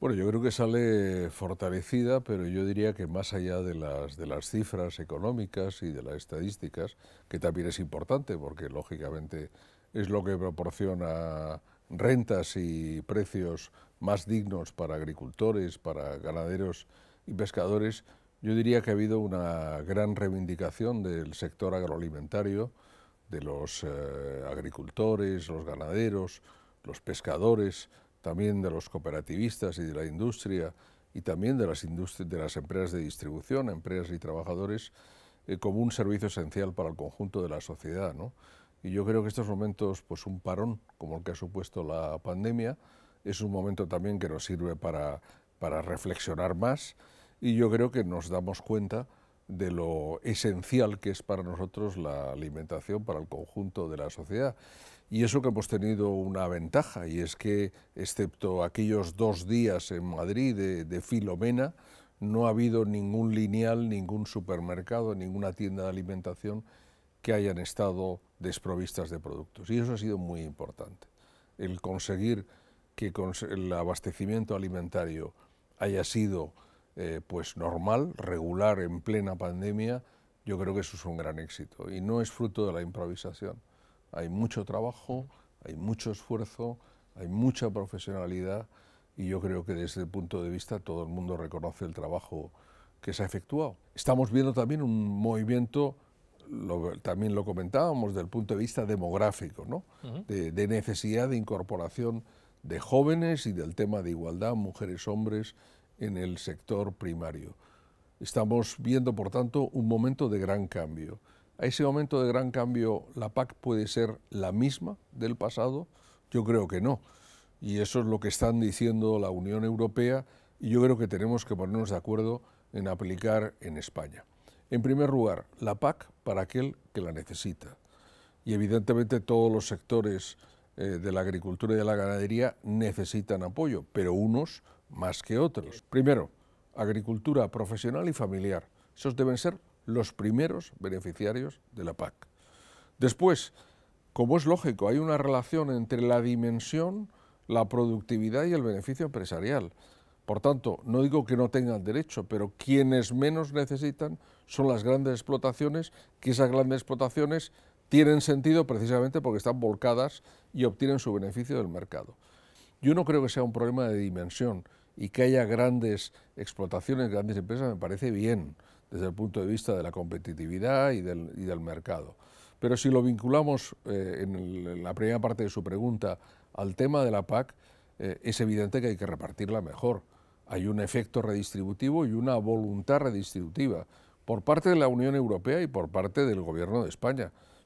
Bueno, yo creo que sale fortalecida, pero yo diría que más allá de las, cifras económicas y de las estadísticas, que también es importante porque lógicamente es lo que proporciona rentas y precios más dignos para agricultores, para ganaderos y pescadores, yo diría que ha habido una gran reivindicación del sector agroalimentario, de los eh, agricultores, los ganaderos, los pescadores, también de los cooperativistas y de la industria y también de las, de las empresas de distribución, empresas y trabajadores, eh, como un servicio esencial para el conjunto de la sociedad. Y yo creo que estos momentos, pues un parón como el que ha supuesto la pandemia, es un momento también que nos sirve para reflexionar más y yo creo que nos damos cuenta de lo esencial que es para nosotros la alimentación, para el conjunto de la sociedad. Y eso que hemos tenido una ventaja, y es que, excepto aquellos dos días en Madrid de, Filomena, no ha habido ningún lineal, ningún supermercado, ninguna tienda de alimentación que hayan estado desprovistas de productos. Y eso ha sido muy importante. El conseguir que el abastecimiento alimentario haya sido eh, pues normal, regular en plena pandemia, yo creo que eso es un gran éxito y no es fruto de la improvisación. Hay mucho trabajo, hay mucho esfuerzo, hay mucha profesionalidad y yo creo que desde el punto de vista todo el mundo reconoce el trabajo que se ha efectuado. Estamos viendo también un movimiento, también lo comentábamos, del punto de vista demográfico, de, necesidad de incorporación de jóvenes y del tema de igualdad, mujeres, hombres, en el sector primario. Estamos viendo, por tanto, un momento de gran cambio. A ese momento de gran cambio, ¿la PAC puede ser la misma del pasado? Yo creo que no. Y eso es lo que están diciendo la Unión Europea y yo creo que tenemos que ponernos de acuerdo en aplicar en España. En primer lugar, la PAC para aquel que la necesita. Y evidentemente todos los sectores eh, de la agricultura y de la ganadería necesitan apoyo, pero unos más que otros. Primero, agricultura profesional y familiar. Esos deben ser los primeros beneficiarios de la PAC. Después, como es lógico, hay una relación entre la dimensión, la productividad y el beneficio empresarial. Por tanto, no digo que no tengan derecho, pero quienes menos necesitan son las grandes explotaciones, que esas grandes explotaciones tienen sentido precisamente porque están volcadas y obtienen su beneficio del mercado. Yo no creo que sea un problema de dimensión, y que haya grandes explotaciones, grandes empresas, me parece bien desde el punto de vista de la competitividad y del, mercado. Pero si lo vinculamos eh, en, la primera parte de su pregunta al tema de la PAC, eh, es evidente que hay que repartirla mejor. Hay un efecto redistributivo y una voluntad redistributiva por parte de la Unión Europea y por parte del Gobierno de España.